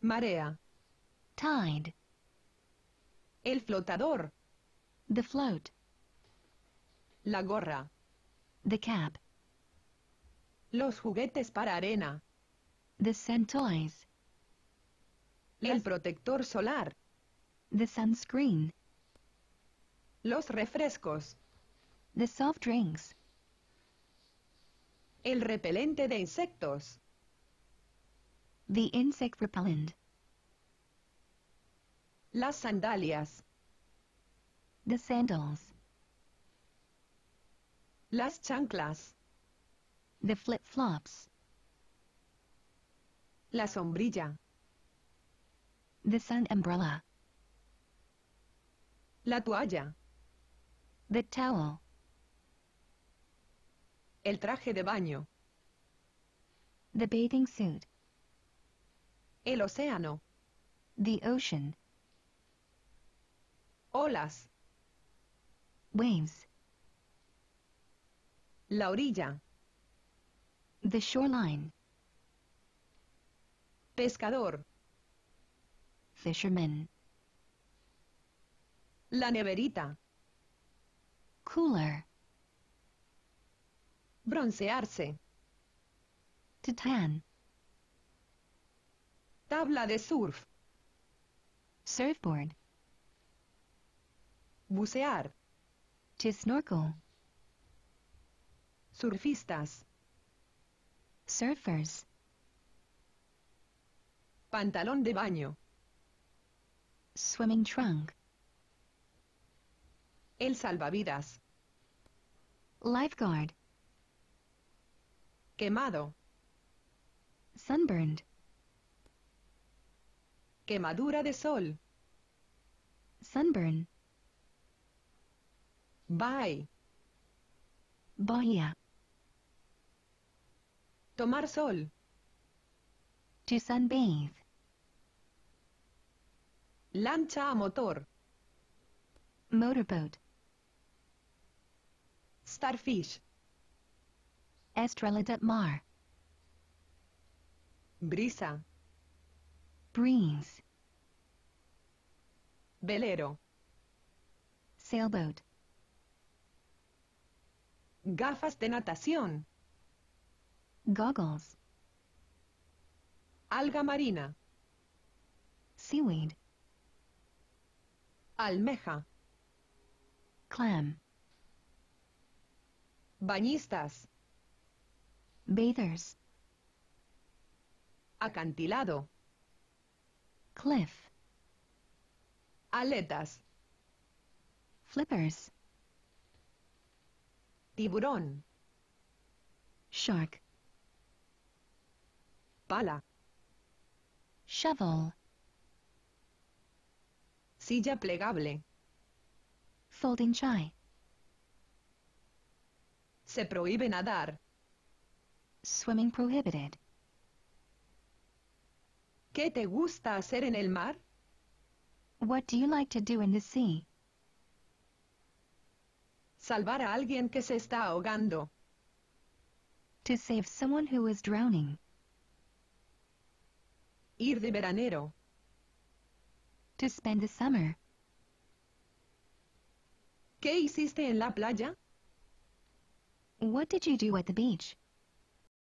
Marea. Tide. El flotador. The float. La gorra. The cap. Los juguetes para arena. The sand toys. El protector solar. The sunscreen. Los refrescos. The soft drinks. El repelente de insectos. The insect repellent. Las sandalias. The sandals. Las chanclas. The flip-flops. La sombrilla. The sun umbrella. La toalla. The towel. El traje de baño. The bathing suit. El océano. The ocean. Olas. Waves. La orilla. The shoreline. Pescador. Fisherman. La neverita. Cooler. Broncearse. To Tabla de surf. Surfboard bucear, to snorkel, surfistas, surfers, pantalón de baño, swimming trunk, el salvavidas, lifeguard, quemado, sunburned, quemadura de sol, sunburn. Bye. Voy Tomar sol. To sunbathe. Lancha a motor. Motorboat. Starfish. Estrella de mar. Brisa. Breeze. Velero. Sailboat. Gafas de natación. Goggles. Alga marina. Seaweed. Almeja. Clam. Bañistas. Bathers. Acantilado. Cliff. Aletas. Flippers. Tiburón. Shark. Pala. Shovel. Silla plegable. Folding chai. Se prohíbe nadar. Swimming prohibited. ¿Qué te gusta hacer en el mar? What do you like to do in the sea? Salvar a alguien que se está ahogando. To save someone who is drowning. Ir de veranero. To spend the summer. ¿Qué hiciste en la playa? What did you do at the beach?